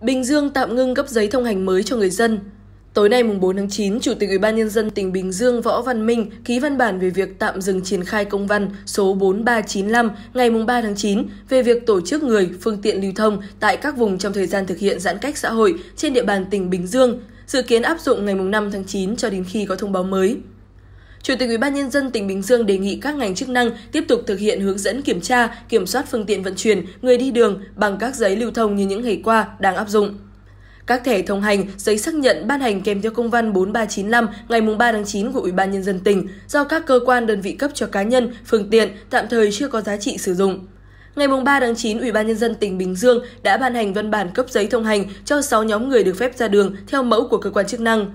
Bình Dương tạm ngưng cấp giấy thông hành mới cho người dân. Tối nay mùng 4 tháng 9, Chủ tịch Ủy ban nhân dân tỉnh Bình Dương Võ Văn Minh ký văn bản về việc tạm dừng triển khai công văn số 4395 ngày mùng 3 tháng 9 về việc tổ chức người, phương tiện lưu thông tại các vùng trong thời gian thực hiện giãn cách xã hội trên địa bàn tỉnh Bình Dương, dự kiến áp dụng ngày mùng 5 tháng 9 cho đến khi có thông báo mới. Chủ tịch UBND tỉnh Bình Dương đề nghị các ngành chức năng tiếp tục thực hiện hướng dẫn kiểm tra, kiểm soát phương tiện vận chuyển, người đi đường bằng các giấy lưu thông như những ngày qua đang áp dụng. Các thẻ thông hành, giấy xác nhận ban hành kèm theo công văn 4395 ngày 3 tháng 9 của Ủy ban Nhân dân tỉnh do các cơ quan đơn vị cấp cho cá nhân, phương tiện tạm thời chưa có giá trị sử dụng. Ngày 3 tháng 9, Ủy ban Nhân dân tỉnh Bình Dương đã ban hành văn bản cấp giấy thông hành cho 6 nhóm người được phép ra đường theo mẫu của cơ quan chức năng.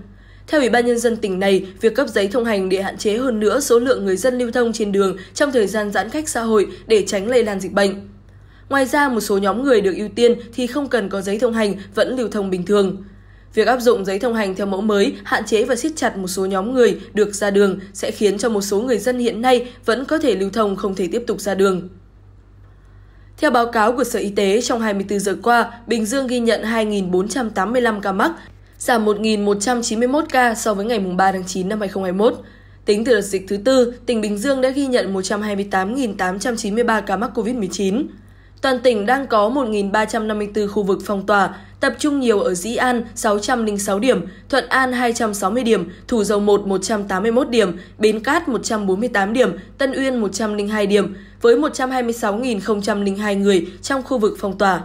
Theo Ủy ban Nhân dân tỉnh này, việc cấp giấy thông hành để hạn chế hơn nữa số lượng người dân lưu thông trên đường trong thời gian giãn cách xã hội để tránh lây lan dịch bệnh. Ngoài ra, một số nhóm người được ưu tiên thì không cần có giấy thông hành, vẫn lưu thông bình thường. Việc áp dụng giấy thông hành theo mẫu mới, hạn chế và siết chặt một số nhóm người được ra đường sẽ khiến cho một số người dân hiện nay vẫn có thể lưu thông không thể tiếp tục ra đường. Theo báo cáo của Sở Y tế, trong 24 giờ qua, Bình Dương ghi nhận 2.485 ca mắc, giảm 1.191 ca so với ngày 3 tháng 9 năm 2021. Tính từ đợt dịch thứ tư, tỉnh Bình Dương đã ghi nhận 128.893 ca mắc COVID-19. Toàn tỉnh đang có 1.354 khu vực phong tỏa, tập trung nhiều ở Dĩ An 606 điểm, Thuận An 260 điểm, Thủ Dầu 1 181 điểm, Bến Cát 148 điểm, Tân Uyên 102 điểm, với 126.002 người trong khu vực phong tỏa.